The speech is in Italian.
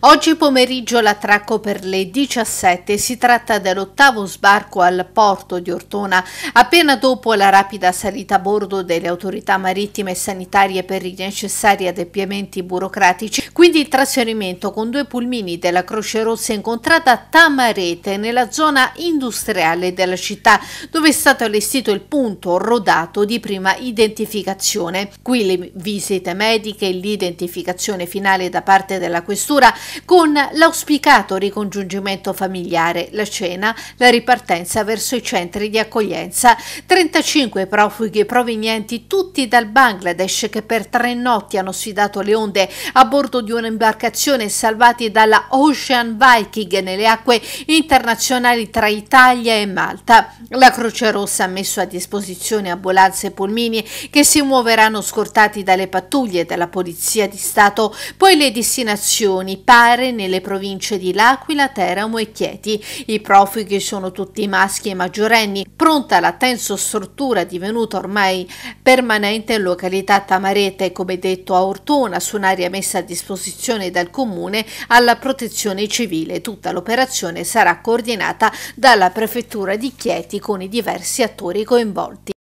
Oggi pomeriggio l'attracco per le 17. Si tratta dell'ottavo sbarco al porto di Ortona, appena dopo la rapida salita a bordo delle autorità marittime e sanitarie per i necessari adempimenti burocratici quindi il trasferimento con due pulmini della Croce Rossa incontrata a Tamarete, nella zona industriale della città, dove è stato allestito il punto rodato di prima identificazione. Qui le visite mediche e l'identificazione finale da parte della questura con l'auspicato ricongiungimento familiare, la cena, la ripartenza verso i centri di accoglienza. 35 profughi provenienti tutti dal Bangladesh che per tre notti hanno sfidato le onde a bordo di di un'imbarcazione salvati dalla Ocean Viking nelle acque internazionali tra Italia e Malta. La Croce Rossa ha messo a disposizione ambulanze e pulmini che si muoveranno scortati dalle pattuglie della Polizia di Stato, poi le destinazioni pare nelle province di L'Aquila, Teramo e Chieti. I profughi sono tutti maschi e maggiorenni, pronta la tenso struttura divenuta ormai permanente in località Tamarete, come detto a Ortona, su un'area messa a disposizione disposizione dal Comune alla protezione civile. Tutta l'operazione sarà coordinata dalla Prefettura di Chieti con i diversi attori coinvolti.